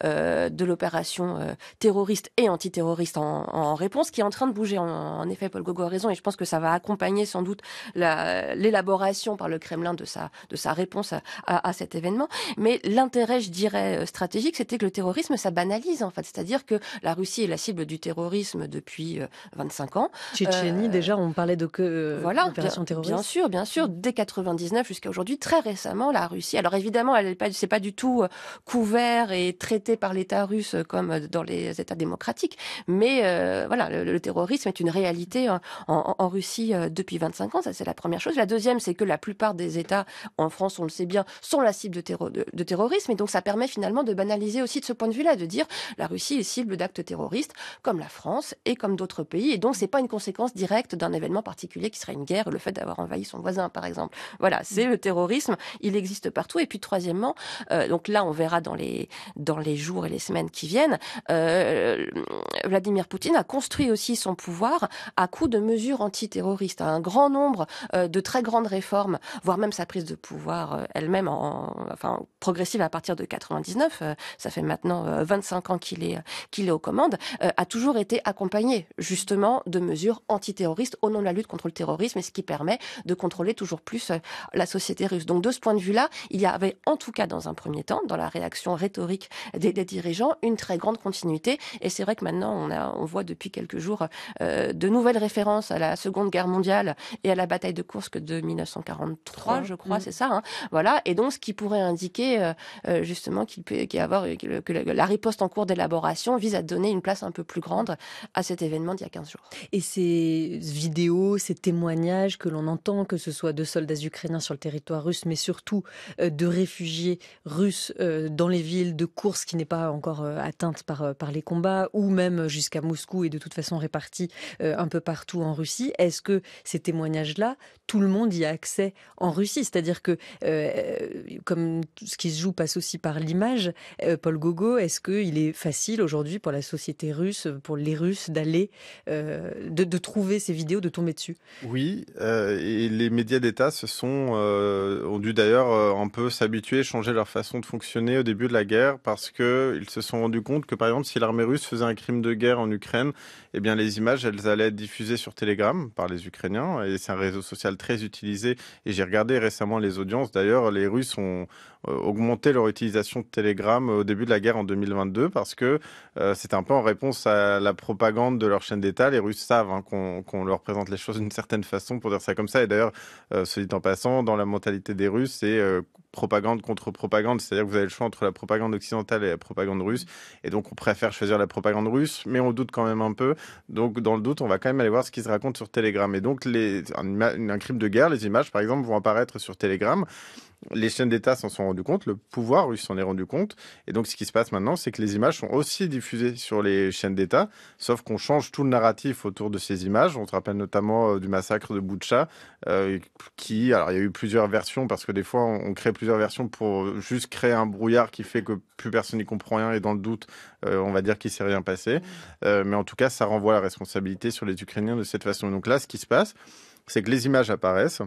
Speaker 3: de l'opération terroriste et antiterroriste en, réponse, qui est en train de bouger en en effet, Paul Gogo a raison, et je pense que ça va accompagner sans doute l'élaboration par le Kremlin de sa, de sa réponse à, cet événement. Mais l'intérêt, je dirais, euh, stratégique, c'était que le terrorisme, ça banalise, en fait. C'est-à-dire que la Russie est la cible du terrorisme depuis
Speaker 1: 25 euh, ans. Tchétchénie, euh, déjà, on parlait de que voilà, opération terroriste. Bien sûr,
Speaker 3: bien sûr, dès 99 jusqu'à aujourd'hui, très récemment, la Russie. Alors évidemment, elle n'est pas, c'est pas du tout couvert et traité par l'État russe comme dans les États démocratiques, mais voilà, le, le terrorisme est une réalité Hein, en, Russie euh, depuis 25 ans. Ça, c'est la première chose. La deuxième, c'est que la plupart des États, en France, on le sait bien, sont la cible de, de, terrorisme. Et donc, ça permet finalement de banaliser aussi de ce point de vue-là, de dire la Russie est cible d'actes terroristes comme la France et comme d'autres pays. Et donc, c'est pas une conséquence directe d'un événement particulier qui serait une guerre, le fait d'avoir envahi son voisin, par exemple. Voilà, c'est le terrorisme. Il existe partout. Et puis, troisièmement, euh, donc là, on verra dans les, dans les jours et les semaines qui viennent, euh, Vladimir Poutine a construit aussi son pouvoir à coup de mesures antiterroristes. Un grand nombre euh, de très grandes réformes, voire même sa prise de pouvoir euh, elle-même, en, enfin progressive à partir de 99, euh, ça fait maintenant 25 ans qu'il est qu'il est aux commandes, a toujours été accompagné justement de mesures antiterroristes au nom de la lutte contre le terrorisme, et ce qui permet de contrôler toujours plus la société russe. Donc de ce point de vue-là, il y avait en tout cas dans un premier temps, dans la réaction rhétorique des, dirigeants, une très grande continuité. Et c'est vrai que maintenant on, a, on voit depuis quelques jours euh, de nouvelle référence à la Seconde Guerre mondiale et à la bataille de Kursk de 1943, je crois, mm. c'est ça. Hein. voilà. Et donc, ce qui pourrait indiquer euh, euh, justement qu'il peut y avoir euh, que, la riposte en cours d'élaboration vise à donner une place un peu plus grande à cet événement d'il y a 15 jours.
Speaker 1: Et ces vidéos, ces témoignages que l'on entend, que ce soit de soldats ukrainiens sur le territoire russe, mais surtout de réfugiés russes dans les villes de Kursk qui n'est pas encore atteinte par, par les combats, ou même jusqu'à Moscou et de toute façon répartie un peu partout en Russie. Est-ce que ces témoignages-là, tout le monde y a accès en Russie C'est-à-dire que, euh, comme ce qui se joue passe aussi par l'image, euh, Paul Gogo, est-ce qu'il est facile aujourd'hui pour la société russe, pour les Russes, d'aller, euh, de, trouver ces vidéos, de tomber dessus
Speaker 2: Oui, et les médias d'État se sont, ont dû d'ailleurs un peu s'habituer, changer leur façon de fonctionner au début de la guerre parce qu'ils se sont rendus compte que, par exemple, si l'armée russe faisait un crime de guerre en Ukraine, eh bien, les images, elles allaient diffusé sur Telegram par les Ukrainiens et c'est un réseau social très utilisé. Et j'ai regardé récemment les audiences. D'ailleurs, les Russes ont euh, augmenté leur utilisation de Telegram au début de la guerre en 2022 parce que euh, c'est un peu en réponse à la propagande de leur chaîne d'État. Les Russes savent hein, qu'on leur présente les choses d'une certaine façon pour dire ça comme ça. Et d'ailleurs, ce euh, dit en passant, dans la mentalité des Russes, c'est propagande contre propagande. C'est-à-dire que vous avez le choix entre la propagande occidentale et la propagande russe. Et donc, on préfère choisir la propagande russe, mais on doute quand même un peu. Donc, dans le doute, on va quand même aller voir ce qui se raconte sur Telegram. Et donc, les, un, un crime de guerre, les images, par exemple, vont apparaître sur Telegram les chaînes d'État s'en sont rendues compte, le pouvoir russe s'en est rendu compte. Et donc, ce qui se passe maintenant, c'est que les images sont aussi diffusées sur les chaînes d'État, sauf qu'on change tout le narratif autour de ces images. On se rappelle notamment euh, du massacre de Boucha, euh, qui, alors, il y a eu plusieurs versions, parce que des fois, on, crée plusieurs versions pour juste créer un brouillard qui fait que plus personne n'y comprend rien et dans le doute, euh, on va dire qu'il s'est rien passé. Mm. mais en tout cas, ça renvoie la responsabilité sur les Ukrainiens de cette façon. Donc là, ce qui se passe, c'est que les images apparaissent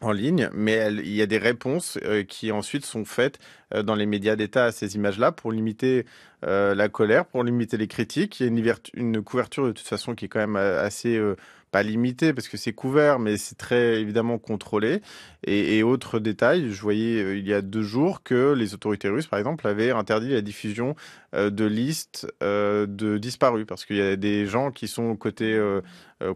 Speaker 2: en ligne, mais il y a des réponses euh, qui ensuite sont faites euh, dans les médias d'État à ces images-là pour limiter euh, la colère pour limiter les critiques. Il y a une, couverture de toute façon qui est quand même euh, assez euh, pas limitée parce que c'est couvert, mais c'est très évidemment contrôlé. Et, et, autre détail, je voyais il y a deux jours que les autorités russes, par exemple, avaient interdit la diffusion de listes de disparus parce qu'il y a des gens qui sont côté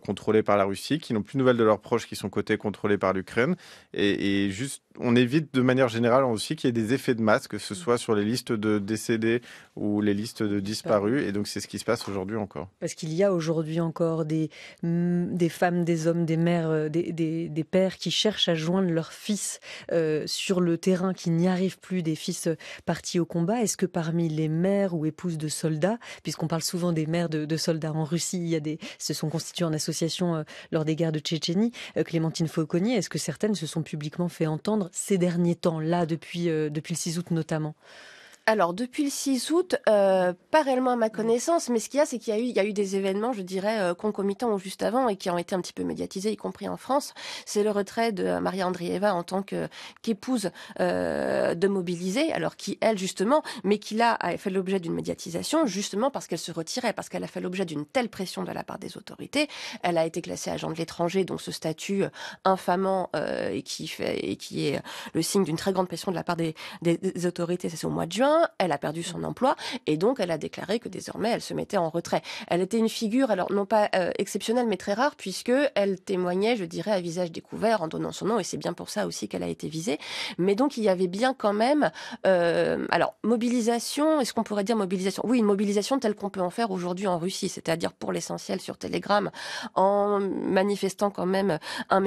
Speaker 2: contrôlés par la Russie, qui n'ont plus de nouvelles de leurs proches, qui sont côté contrôlés par l'Ukraine. Et, et, juste, on évite de manière générale aussi qu'il y ait des effets de masse, que ce mm. soit sur les listes de décédés ou ou les listes de disparus. Et donc c'est ce qui se passe aujourd'hui encore.
Speaker 1: Parce qu'il y a aujourd'hui encore des, mm, femmes, des hommes, des mères, euh, des, pères qui cherchent à joindre leurs fils euh, sur le terrain, qui n'y arrivent plus, des fils euh, partis au combat. Est-ce que parmi les mères ou épouses de soldats, puisqu'on parle souvent des mères de, soldats en Russie, il y a des, se sont constituées en association lors des guerres de Tchétchénie, Clémentine Fauconnier, est-ce que certaines se sont publiquement fait entendre ces derniers temps, là, depuis, depuis le 6 août notamment alors, depuis le 6
Speaker 3: août, euh, pas réellement à ma connaissance, mais ce qu'il y a, c'est qu'il y, a eu, des événements, je dirais, euh, concomitants ou juste avant et qui ont été un petit peu médiatisés, y compris en France. C'est le retrait de Maria Andrieva en tant qu'épouse euh, de mobilisée, alors qui, elle, justement, mais qui là a fait l'objet d'une médiatisation, justement parce qu'elle se retirait, parce qu'elle a fait l'objet d'une telle pression de la part des autorités. Elle a été classée agent de l'étranger, donc ce statut infamant et, qui fait, et qui est le signe d'une très grande pression de la part des, autorités, ça c'est au mois de juin elle a perdu son emploi et donc elle a déclaré que désormais elle se mettait en retrait. Elle était une figure, alors non pas euh, exceptionnelle mais très rare puisque elle témoignait, je dirais, à visage découvert en donnant son nom et c'est bien pour ça aussi qu'elle a été visée. Mais donc il y avait bien quand même, euh, alors mobilisation, est-ce qu'on pourrait dire mobilisation Oui, une mobilisation telle qu'on peut en faire aujourd'hui en Russie, c'est-à-dire pour l'essentiel sur Telegram, en manifestant quand même un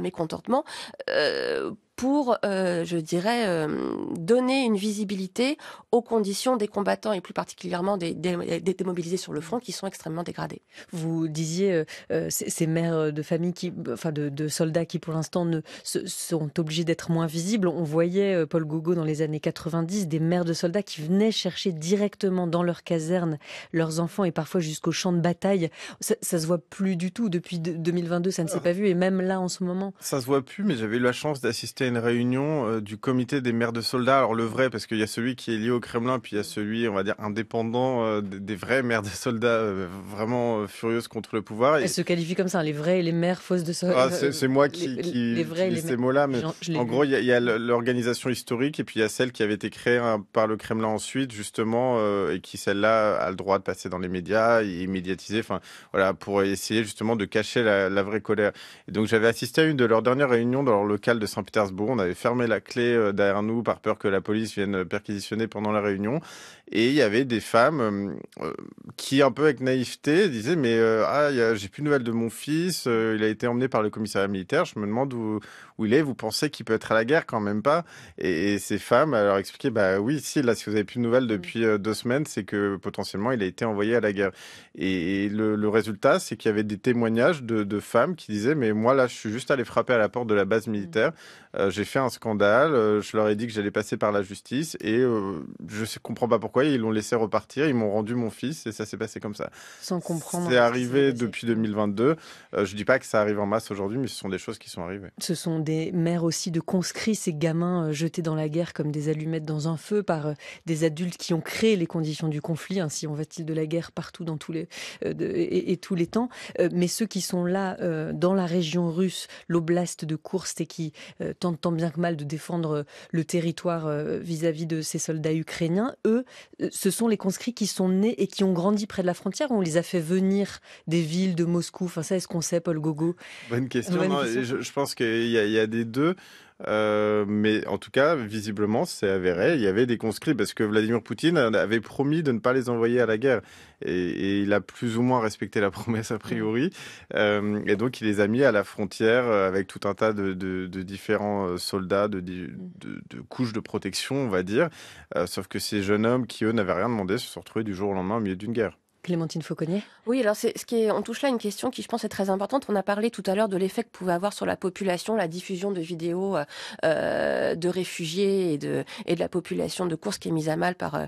Speaker 3: mécontentement euh, pour, euh, je dirais, euh, donner une visibilité aux conditions des combattants et plus particulièrement des, démobilisés sur le
Speaker 1: front qui sont extrêmement dégradés.
Speaker 3: Vous disiez
Speaker 1: euh, ces, mères de famille, qui, enfin de, soldats qui pour l'instant ne sont obligés d'être moins visibles. On voyait Paul Gogo dans les années 90 des mères de soldats qui venaient chercher directement dans leur caserne leurs enfants et parfois jusqu'au champ de bataille. Ça, ça se voit plus du tout depuis 2022, ça ne s'est ah. pas vu et même là en ce moment.
Speaker 2: Ça se voit plus, mais j'avais eu la chance d'assister une réunion euh, du comité des maires de soldats. Alors le vrai, parce qu'il y a celui qui est lié au Kremlin, puis il y a celui, on va dire, indépendant euh, des, vraies vrais maires de soldats, euh, vraiment furieuses contre le pouvoir. Elle et... se
Speaker 1: qualifie comme ça, les vrais et les maires fausses de soldats. Ah, c'est moi qui, qui les, vrais ces mots-là, mais en gros,
Speaker 2: il y a, l'organisation historique, et puis il y a celle qui avait été créée hein, par le Kremlin ensuite, justement, et qui, celle-là, a le droit de passer dans les médias et médiatiser, enfin, voilà, pour essayer justement de cacher la, la vraie colère. Et donc j'avais assisté à une de leurs dernières réunions dans leur local de Saint-Pétersbourg « Bon, On avait fermé la clé euh, derrière nous par peur que la police vienne euh, perquisitionner pendant la réunion. Et il y avait des femmes qui, un peu avec naïveté, disaient Mais ah, j'ai plus de nouvelles de mon fils, il a été emmené par le commissariat militaire, je me demande où, où il est, vous pensez qu'il peut être à la guerre quand même pas et, ces femmes, alors leur expliquaient Bah oui, si, là, si vous avez plus de nouvelles mmh. depuis deux semaines, c'est que potentiellement il a été envoyé à la guerre. Et, le, résultat, c'est qu'il y avait des témoignages de, de, femmes qui disaient Mais moi, là, je suis juste allé frapper à la porte de la base mmh. militaire, j'ai fait un scandale, je leur ai dit que j'allais passer par la justice et je ne comprends pas pourquoi ils l'ont laissé repartir. Ils m'ont rendu mon fils et ça s'est passé comme ça. Sans comprendre. C'est arrivé depuis 2022. Je euh, je dis pas que ça arrive en masse aujourd'hui, mais ce sont des choses qui sont arrivées. Ce
Speaker 1: sont des mères aussi de conscrits, ces gamins euh, jetés dans la guerre comme des allumettes dans un feu par euh, des adultes qui ont créé les conditions du conflit. Ainsi, on va-t-il de la guerre partout dans tous les et, tous les temps. mais ceux qui sont là dans la région russe, l'oblast de Koursk et qui tentent tant bien que mal de défendre le territoire vis à -vis de ces soldats ukrainiens, eux, euh, ce sont les conscrits qui sont nés et qui ont grandi près de la frontière on les a fait venir des villes de Moscou Enfin, ça, est-ce qu'on sait, Paul Gogo
Speaker 2: Bonne question. Je, pense qu'il y, a des deux. Euh, mais en tout cas, visiblement, c'est avéré. Il y avait des conscrits parce que Vladimir Poutine avait promis de ne pas les envoyer à la guerre. Et, il a plus ou moins respecté la promesse a priori. Euh, et donc, il les a mis à la frontière euh, avec tout un tas de, différents soldats, mm. de, couches de protection, on va dire. sauf que ces jeunes hommes qui, eux, n'avaient rien demandé, se sont retrouvés du jour au lendemain au milieu d'une guerre.
Speaker 1: Clémentine Fauconnier
Speaker 3: Oui, alors c'est ce qui est, on touche là une question qui, je pense, est très importante. On a parlé tout à l'heure de l'effet que pouvait avoir sur la population la diffusion de vidéos euh, euh, de réfugiés et de, et de la population de course qui est mise à mal par euh,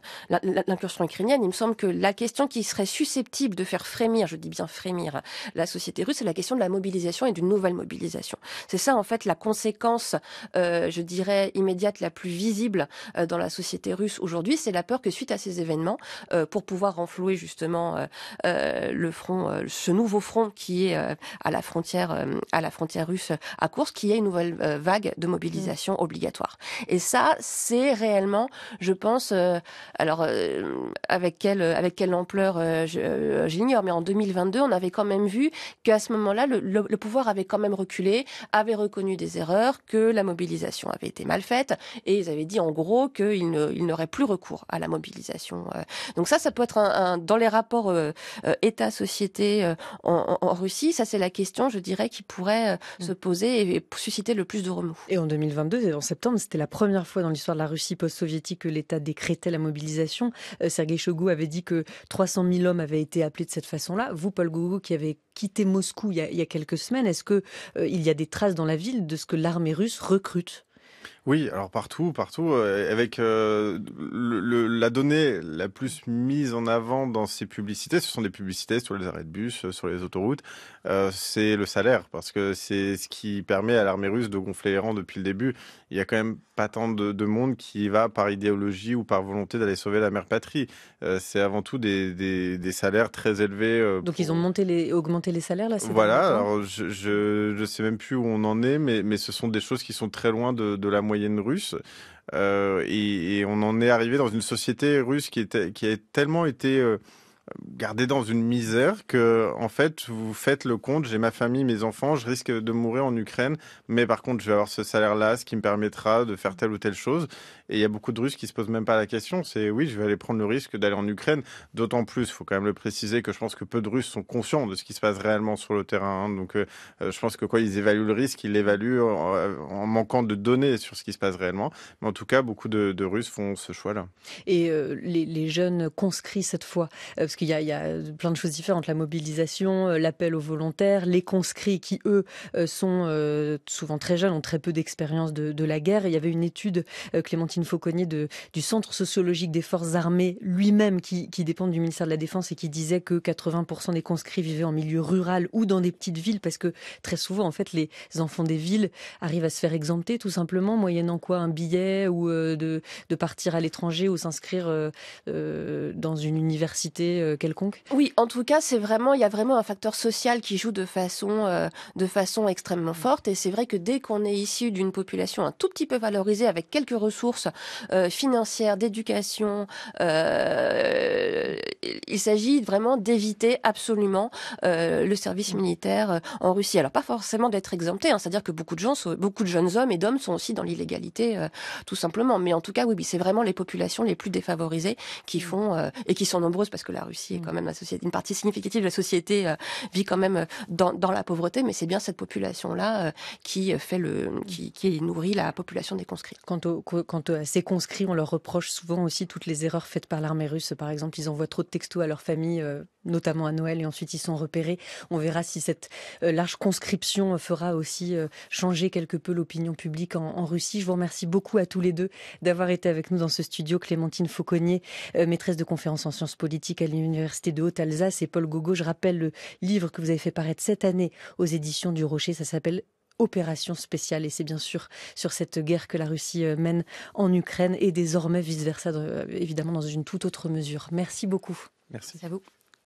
Speaker 3: l'incursion ukrainienne. Il me semble que la question qui serait susceptible de faire frémir, je dis bien frémir, la société russe, c'est la question de la mobilisation et d'une nouvelle mobilisation. C'est ça, en fait, la conséquence, je dirais, immédiate la plus visible dans la société russe aujourd'hui, c'est la peur que suite à ces événements, pour pouvoir renflouer justement euh, euh, le front, euh, ce nouveau front qui est à la frontière, à la frontière russe à Course, qui est une nouvelle vague de mobilisation mm. obligatoire. Et ça, c'est réellement, je pense, alors avec quelle avec quelle ampleur, j'ignore, mais en 2022, on avait quand même vu qu'à ce moment-là, le, pouvoir avait quand même reculé, avait reconnu des erreurs, que la mobilisation avait été mal faite, et ils avaient dit en gros qu'ils n'auraient plus recours à la mobilisation. Donc ça, ça peut être un dans les rapports euh, euh, État-société euh, en,
Speaker 1: Russie Ça, c'est la question, je dirais, qui pourrait mm. se poser et, susciter le plus de remous. Et en 2022, en septembre, c'était la première fois dans l'histoire de la Russie post-soviétique que l'État décrétait la mobilisation. Sergei Chogou avait dit que 300 000 hommes avaient été appelés de cette façon-là. Vous, Paul Gogo, qui avez quitté Moscou il y a, quelques semaines, est-ce que il y a des traces dans la ville de ce que l'armée russe recrute
Speaker 2: oui, alors partout, partout, euh, avec euh, la donnée la plus mise en avant dans ces publicités, ce sont des publicités sur les arrêts de bus, euh, sur les autoroutes, c'est le salaire, parce que c'est ce qui permet à l'armée russe de gonfler les rangs depuis le début. Il n'y a quand même pas tant de, monde qui va par idéologie ou par volonté d'aller sauver la mère patrie. c'est avant tout des, salaires très élevés. Donc
Speaker 1: ils ont monté les, augmenté les salaires là Voilà, alors
Speaker 2: je ne sais même plus où on en est, mais, mais ce sont des choses qui sont très loin de la moyenne russe. Euh, et, on en est arrivé dans une société russe qui, était, qui a tellement été euh, gardée dans une misère que, en fait, vous faites le compte, j'ai ma famille, mes enfants, je risque de mourir en Ukraine, mais par contre, je vais avoir ce salaire-là, ce qui me permettra de faire telle ou telle chose. Et il y a beaucoup de Russes qui se posent même pas la question. C'est oui, je vais aller prendre le risque d'aller en Ukraine. D'autant plus, il faut quand même le préciser que je pense que peu de Russes sont conscients de ce qui se passe réellement sur le terrain. Hein. Donc, euh, euh, je pense que quoi, ils évaluent le risque, ils l'évaluent euh, en, manquant de données sur ce qui se passe réellement. Mais en tout cas, beaucoup de, Russes font ce choix-là.
Speaker 1: Et les, jeunes conscrits cette fois, parce qu'il y, a plein de choses différentes la mobilisation, l'appel aux volontaires, les conscrits qui eux sont souvent très jeunes, ont très peu d'expérience de, la guerre. il y avait une étude Clémentine une Fauconnier de, du Centre sociologique des forces armées lui-même, qui, qui, dépend du ministère de la Défense et qui disait que 80% des conscrits vivaient en milieu rural ou dans des petites villes, parce que très souvent, en fait, les enfants des villes arrivent à se faire exempter, tout simplement, moyennant quoi un billet ou euh, de, partir à l'étranger ou s'inscrire euh, euh, dans une université quelconque.
Speaker 3: Oui, en tout cas, c'est vraiment, il y a vraiment un facteur social qui joue de façon, de façon extrêmement forte, et c'est vrai que dès qu'on est issu d'une population un tout petit peu valorisée avec quelques ressources euh, financière, d'éducation. Euh, il s'agit vraiment d'éviter absolument euh, le service militaire en Russie. Alors pas forcément d'être exempté, hein, c'est-à-dire que beaucoup de gens, beaucoup de jeunes hommes et d'hommes sont aussi dans l'illégalité, tout simplement. Mais en tout cas, oui, c'est vraiment les populations les plus défavorisées qui mm. font et qui sont nombreuses parce que la Russie est mm. quand même la une partie significative de la société vit quand même dans, la pauvreté, mais c'est bien cette population là qui fait le qui, nourrit la
Speaker 1: population des conscrits. Quant, au, ces euh, conscrits, on leur reproche souvent aussi toutes les erreurs faites par l'armée russe. Par exemple, ils envoient trop de textos à leur famille, euh, notamment à Noël, et ensuite ils sont repérés. On verra si cette euh, large conscription fera aussi changer quelque peu l'opinion publique en, Russie. Je vous remercie beaucoup à tous les deux d'avoir été avec nous dans ce studio. Clémentine Fauconnier, maîtresse de conférences en sciences politiques à l'Université de Haute-Alsace, et Paul Gogo, je rappelle le livre que vous avez fait paraître cette année aux éditions du Rocher. Ça s'appelle opération spéciale. Et c'est bien sûr sur cette guerre que la Russie euh, mène en Ukraine et désormais vice-versa, euh, évidemment, dans une toute autre mesure. Merci beaucoup. Merci, à vous.